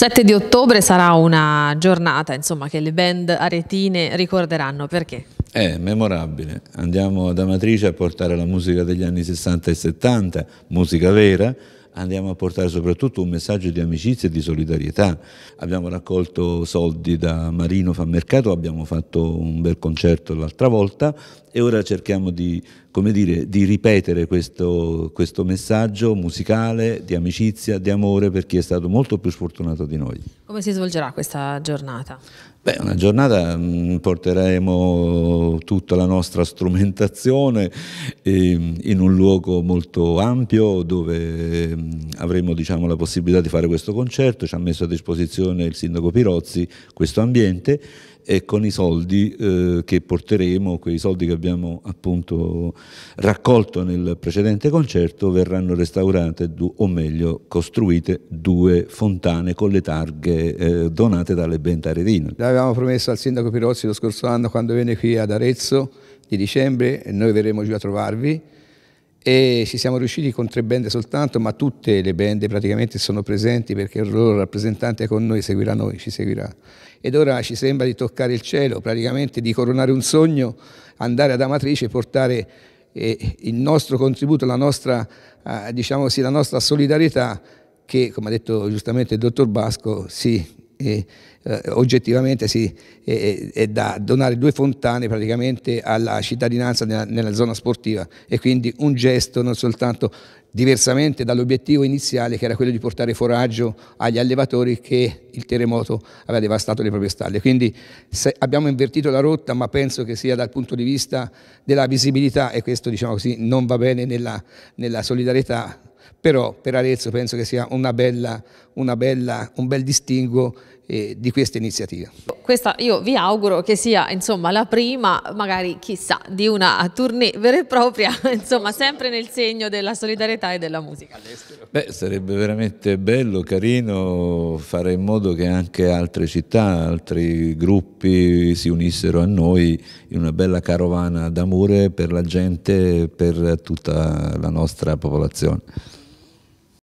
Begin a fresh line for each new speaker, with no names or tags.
7 di ottobre sarà una giornata insomma, che le band aretine ricorderanno, perché?
È memorabile, andiamo da Amatrice a portare la musica degli anni 60 e 70, musica vera, andiamo a portare soprattutto un messaggio di amicizia e di solidarietà. Abbiamo raccolto soldi da Marino Fanmercato, abbiamo fatto un bel concerto l'altra volta e ora cerchiamo di, dire, di ripetere questo, questo messaggio musicale di amicizia, di amore per chi è stato molto più sfortunato di noi.
Come si svolgerà questa giornata?
Beh, una giornata mh, mm, porteremo tutta la nostra strumentazione eh, in un luogo molto ampio dove Ehm, avremo diciamo, la possibilità di fare questo concerto, ci ha messo a disposizione il sindaco Pirozzi questo ambiente e con i soldi eh, che porteremo, quei soldi che abbiamo appunto raccolto nel precedente concerto, verranno restaurate o meglio costruite due fontane con le targhe eh, donate dalle Bentaredino.
L'avevamo promesso al sindaco Pirozzi lo scorso anno quando venne qui ad Arezzo di dicembre, e noi verremo giù a trovarvi e ci siamo riusciti con tre band soltanto, ma tutte le band praticamente sono presenti perché il loro rappresentante con noi seguirà noi, ci seguirà. Ed ora ci sembra di toccare il cielo, praticamente di coronare un sogno, andare ad Amatrice e portare eh, il nostro contributo, la nostra, eh, diciamo sì, la nostra solidarietà che, come ha detto giustamente il dottor Basco, si eh, oggettivamente sì, eh, è da donare due fontane praticamente alla cittadinanza nella, nella zona sportiva e quindi un gesto non soltanto diversamente dall'obiettivo iniziale che era quello di portare foraggio agli allevatori che il terremoto aveva devastato le proprie stalle. Quindi abbiamo invertito la rotta, ma penso che sia dal punto di vista della visibilità, e questo diciamo così, non va bene nella, nella solidarietà però per Arezzo penso che sia una bella, una bella, un bel distinguo eh, di questa iniziativa.
Questa io vi auguro che sia insomma, la prima, magari chissà, di una tournée vera e propria, insomma sempre nel segno della solidarietà e della musica all'estero.
Beh, sarebbe veramente bello, carino fare in modo che anche altre città, altri gruppi si unissero a noi in una bella carovana d'amore per la gente per tutta la nostra popolazione.